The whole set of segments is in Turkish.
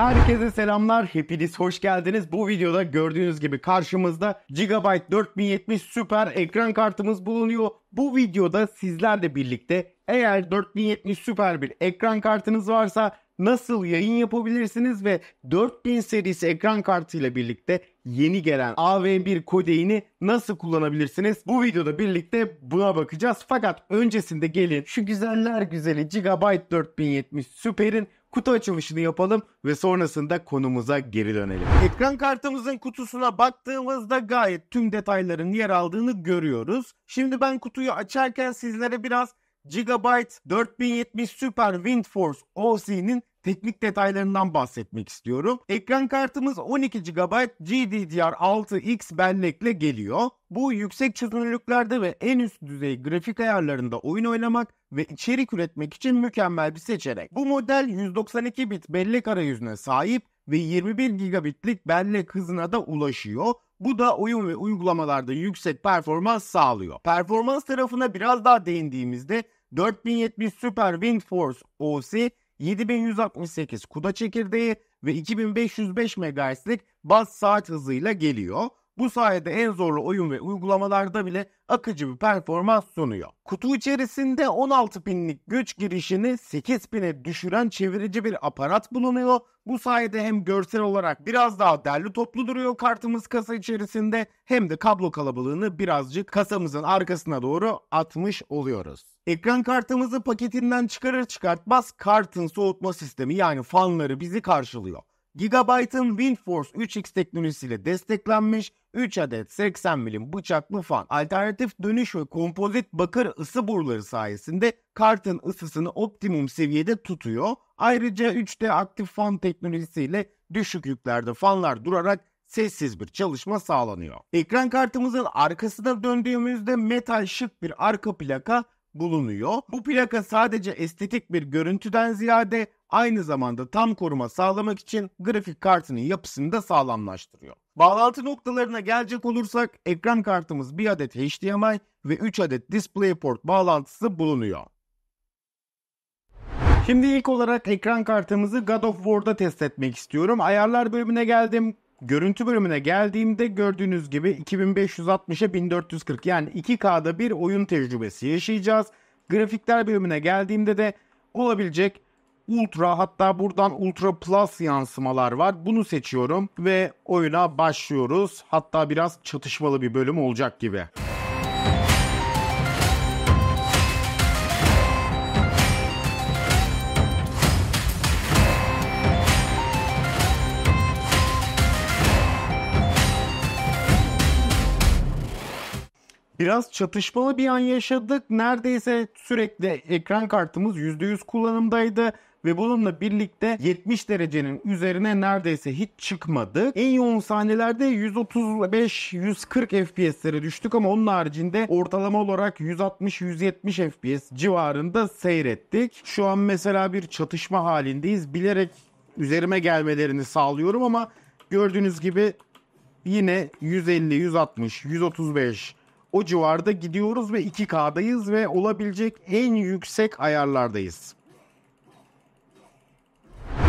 Herkese selamlar, hepiniz hoş geldiniz. Bu videoda gördüğünüz gibi karşımızda Gigabyte 4070 süper ekran kartımız bulunuyor. Bu videoda sizlerle birlikte eğer 4070 süper bir ekran kartınız varsa nasıl yayın yapabilirsiniz ve 4000 serisi ekran kartıyla birlikte yeni gelen AV1 kodeğini nasıl kullanabilirsiniz? Bu videoda birlikte buna bakacağız. Fakat öncesinde gelin şu güzeller güzeli Gigabyte 4070 Super'in kutu açılışını yapalım ve sonrasında konumuza geri dönelim. Ekran kartımızın kutusuna baktığımızda gayet tüm detayların yer aldığını görüyoruz. Şimdi ben kutuyu açarken sizlere biraz Gigabyte 4070 Super Windforce OC'nin teknik detaylarından bahsetmek istiyorum. Ekran kartımız 12 GB GDDR6X bellekle geliyor. Bu yüksek çözünürlüklerde ve en üst düzey grafik ayarlarında oyun oynamak ve içerik üretmek için mükemmel bir seçenek. Bu model 192 bit bellek arayüzüne sahip ve 21 gigabitlik bellek hızına da ulaşıyor. Bu da oyun ve uygulamalarda yüksek performans sağlıyor. Performans tarafına biraz daha değindiğimizde 4070 Super Wind Force OC 7168 Kuda çekirdeği ve 2505 MHz'lik bas saat hızıyla geliyor. Bu sayede en zorlu oyun ve uygulamalarda bile akıcı bir performans sunuyor. Kutu içerisinde 16 pinlik güç girişini 8 pine düşüren çevirici bir aparat bulunuyor. Bu sayede hem görsel olarak biraz daha derli toplu duruyor kartımız kasa içerisinde hem de kablo kalabalığını birazcık kasamızın arkasına doğru atmış oluyoruz. Ekran kartımızı paketinden çıkarır çıkartmaz kartın soğutma sistemi yani fanları bizi karşılıyor. Gigabyte'ın WindForce 3X teknolojisiyle desteklenmiş 3 adet 80 milim bıçaklı fan, alternatif dönüş ve kompozit bakır ısı boruları sayesinde kartın ısısını optimum seviyede tutuyor. Ayrıca 3D aktif fan teknolojisiyle düşük yüklerde fanlar durarak sessiz bir çalışma sağlanıyor. Ekran kartımızın arkasına döndüğümüzde metal şık bir arka plaka bulunuyor. Bu plaka sadece estetik bir görüntüden ziyade aynı zamanda tam koruma sağlamak için grafik kartının yapısını da sağlamlaştırıyor. Bağlantı noktalarına gelecek olursak ekran kartımız bir adet HDMI ve 3 adet DisplayPort bağlantısı bulunuyor. Şimdi ilk olarak ekran kartımızı God of War'da test etmek istiyorum. Ayarlar bölümüne geldim. Görüntü bölümüne geldiğimde gördüğünüz gibi 2560'e 1440 yani 2K'da bir oyun tecrübesi yaşayacağız. Grafikler bölümüne geldiğimde de olabilecek Ultra hatta buradan Ultra Plus yansımalar var. Bunu seçiyorum ve oyuna başlıyoruz. Hatta biraz çatışmalı bir bölüm olacak gibi. biraz çatışmalı bir an yaşadık. Neredeyse sürekli ekran kartımız %100 kullanımdaydı ve bununla birlikte 70 derecenin üzerine neredeyse hiç çıkmadı. En yoğun sahnelerde 135-140 FPS'lere düştük ama onun haricinde ortalama olarak 160-170 FPS civarında seyrettik. Şu an mesela bir çatışma halindeyiz. Bilerek üzerime gelmelerini sağlıyorum ama gördüğünüz gibi yine 150, 160, 135 o civarda gidiyoruz ve 2K'dayız ve olabilecek en yüksek ayarlardayız.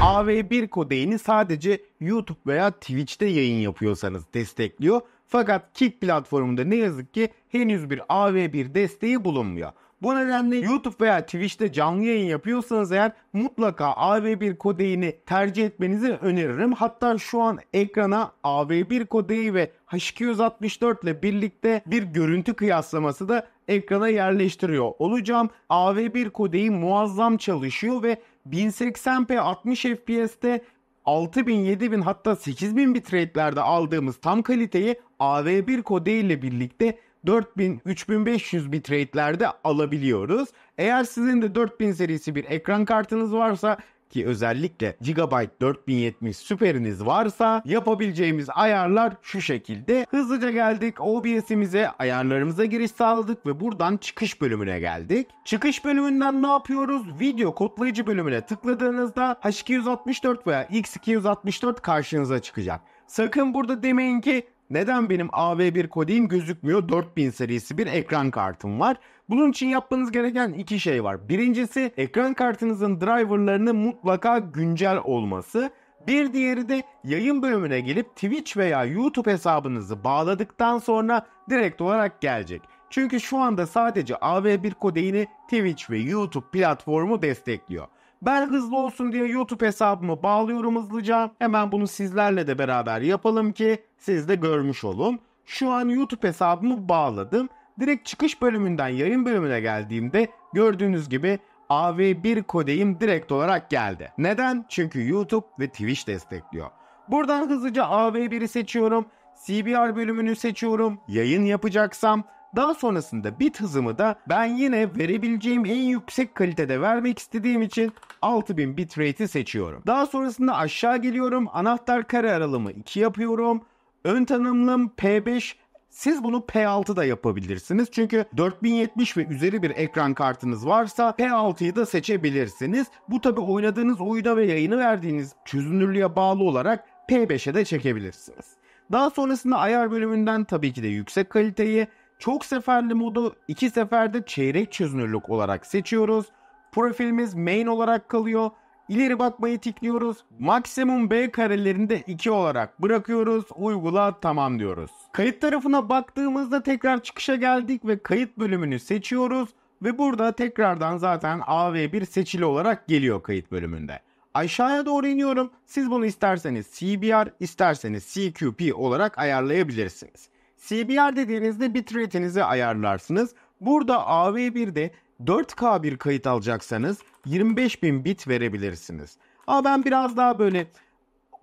AV1 kodeyini sadece YouTube veya Twitch'te yayın yapıyorsanız destekliyor. Fakat Kick platformunda ne yazık ki henüz bir AV1 desteği bulunmuyor. Bu nedenle YouTube veya Twitch'te canlı yayın yapıyorsanız eğer mutlaka AV1 kodeyini tercih etmenizi öneririm. Hatta şu an ekrana AV1 kodeyi ve H264 ile birlikte bir görüntü kıyaslaması da ekrana yerleştiriyor olacağım. AV1 kodeyi muazzam çalışıyor ve 1080p 60 FPS'te 6000, 7000 hatta 8000 bitrate'lerde aldığımız tam kaliteyi AV1 kodeyi birlikte 4000-3500 bitrate'lerde alabiliyoruz. Eğer sizin de 4000 serisi bir ekran kartınız varsa ki özellikle Gigabyte 4070 süperiniz varsa yapabileceğimiz ayarlar şu şekilde. Hızlıca geldik OBS'imize ayarlarımıza giriş sağladık ve buradan çıkış bölümüne geldik. Çıkış bölümünden ne yapıyoruz? Video kodlayıcı bölümüne tıkladığınızda H264 veya X264 karşınıza çıkacak. Sakın burada demeyin ki neden benim AV1 kodeyim gözükmüyor 4000 serisi bir ekran kartım var. Bunun için yapmanız gereken iki şey var. Birincisi ekran kartınızın driverlarının mutlaka güncel olması. Bir diğeri de yayın bölümüne gelip Twitch veya YouTube hesabınızı bağladıktan sonra direkt olarak gelecek. Çünkü şu anda sadece AV1 kodeyini Twitch ve YouTube platformu destekliyor. Ben hızlı olsun diye YouTube hesabımı bağlıyorum hızlıca. Hemen bunu sizlerle de beraber yapalım ki siz de görmüş olun. Şu an YouTube hesabımı bağladım. Direkt çıkış bölümünden yayın bölümüne geldiğimde gördüğünüz gibi AV1 kodeyim direkt olarak geldi. Neden? Çünkü YouTube ve Twitch destekliyor. Buradan hızlıca AV1'i seçiyorum. CBR bölümünü seçiyorum. Yayın yapacaksam daha sonrasında bit hızımı da ben yine verebileceğim en yüksek kalitede vermek istediğim için 6000 bitrate'i seçiyorum. Daha sonrasında aşağı geliyorum. Anahtar kare aralımı 2 yapıyorum. Ön tanımlım P5 siz bunu p 6 da yapabilirsiniz. Çünkü 4070 ve üzeri bir ekran kartınız varsa P6'yı da seçebilirsiniz. Bu tabi oynadığınız oyuna ve yayını verdiğiniz çözünürlüğe bağlı olarak P5'e de çekebilirsiniz. Daha sonrasında ayar bölümünden tabii ki de yüksek kaliteyi çok seferli modu iki seferde çeyrek çözünürlük olarak seçiyoruz. Profilimiz main olarak kalıyor. İleri bakmayı tıklıyoruz. Maksimum B karelerinde 2 olarak bırakıyoruz. Uygula tamam diyoruz. Kayıt tarafına baktığımızda tekrar çıkışa geldik ve kayıt bölümünü seçiyoruz. Ve burada tekrardan zaten AV1 seçili olarak geliyor kayıt bölümünde. Aşağıya doğru iniyorum. Siz bunu isterseniz CBR, isterseniz CQP olarak ayarlayabilirsiniz. CBR dediğinizde bitrate'inizi ayarlarsınız. Burada AV1'de 4K bir kayıt alacaksanız 25.000 bit verebilirsiniz. Ama ben biraz daha böyle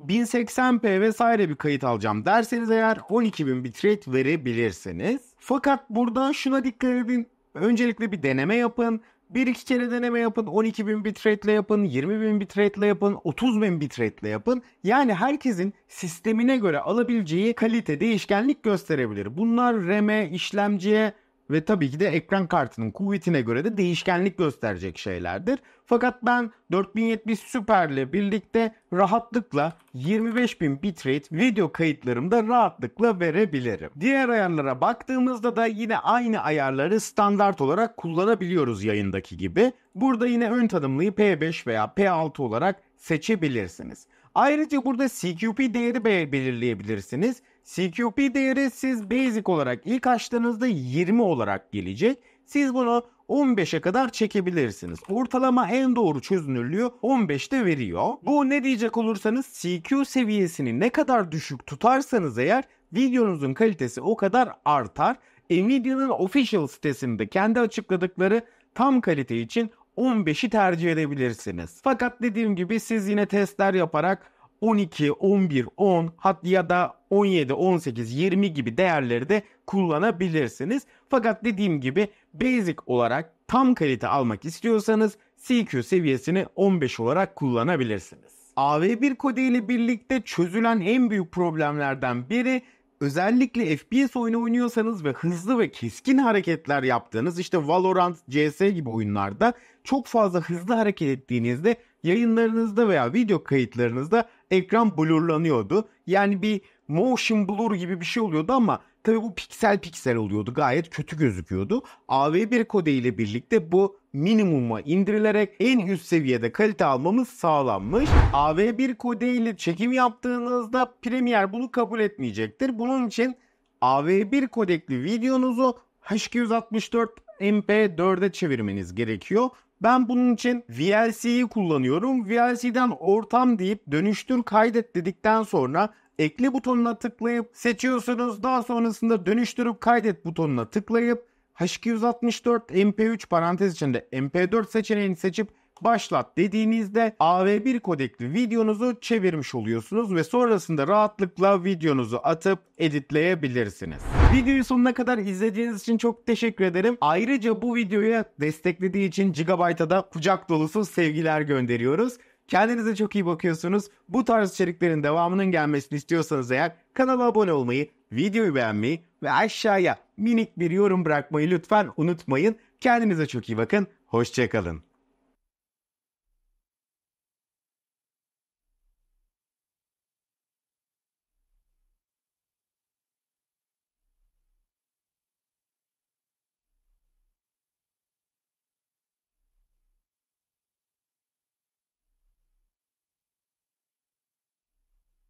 1080p vesaire bir kayıt alacağım derseniz eğer 12.000 bitrate verebilirsiniz. Fakat burada şuna dikkat edin. Öncelikle bir deneme yapın. Bir iki kere deneme yapın, 12 bin bitrate'le yapın, 20 bin bitrate'le yapın, 30 bin bitrate'le yapın. Yani herkesin sistemine göre alabileceği kalite değişkenlik gösterebilir. Bunlar RAM'e, işlemciye, ve tabii ki de ekran kartının kuvvetine göre de değişkenlik gösterecek şeylerdir. Fakat ben 4070 Super ile birlikte rahatlıkla 25.000 bitrate video kayıtlarımı da rahatlıkla verebilirim. Diğer ayarlara baktığımızda da yine aynı ayarları standart olarak kullanabiliyoruz yayındaki gibi. Burada yine ön tanımlıyı P5 veya P6 olarak seçebilirsiniz. Ayrıca burada CQP değeri belirleyebilirsiniz. CQP değeri siz basic olarak ilk açtığınızda 20 olarak gelecek. Siz bunu 15'e kadar çekebilirsiniz. Ortalama en doğru çözünürlüğü 15'te veriyor. Bu ne diyecek olursanız CQ seviyesini ne kadar düşük tutarsanız eğer videonuzun kalitesi o kadar artar. Nvidia'nın official sitesinde kendi açıkladıkları tam kalite için 15'i tercih edebilirsiniz. Fakat dediğim gibi siz yine testler yaparak 12, 11, 10 hat ya da 17, 18, 20 gibi değerleri de kullanabilirsiniz. Fakat dediğim gibi basic olarak tam kalite almak istiyorsanız CQ seviyesini 15 olarak kullanabilirsiniz. AV1 kodi ile birlikte çözülen en büyük problemlerden biri özellikle FPS oyunu oynuyorsanız ve hızlı ve keskin hareketler yaptığınız işte Valorant, CS gibi oyunlarda çok fazla hızlı hareket ettiğinizde yayınlarınızda veya video kayıtlarınızda ekran blurlanıyordu. Yani bir motion blur gibi bir şey oluyordu ama Tabii bu piksel piksel oluyordu. Gayet kötü gözüküyordu. AV1 kode ile birlikte bu minimuma indirilerek en üst seviyede kalite almamız sağlanmış. AV1 kode ile çekim yaptığınızda Premiere bunu kabul etmeyecektir. Bunun için AV1 kodekli videonuzu H264 MP4'e çevirmeniz gerekiyor. Ben bunun için VLC'yi kullanıyorum. VLC'den ortam deyip dönüştür kaydet dedikten sonra ekle butonuna tıklayıp seçiyorsunuz. Daha sonrasında dönüştürüp kaydet butonuna tıklayıp H264 MP3 parantez içinde MP4 seçeneğini seçip başlat dediğinizde AV1 kodekli videonuzu çevirmiş oluyorsunuz ve sonrasında rahatlıkla videonuzu atıp editleyebilirsiniz. Videoyu sonuna kadar izlediğiniz için çok teşekkür ederim. Ayrıca bu videoya desteklediği için Gigabyte'a da kucak dolusu sevgiler gönderiyoruz. Kendinize çok iyi bakıyorsunuz. Bu tarz içeriklerin devamının gelmesini istiyorsanız eğer kanala abone olmayı, videoyu beğenmeyi ve aşağıya minik bir yorum bırakmayı lütfen unutmayın. Kendinize çok iyi bakın. Hoşçakalın.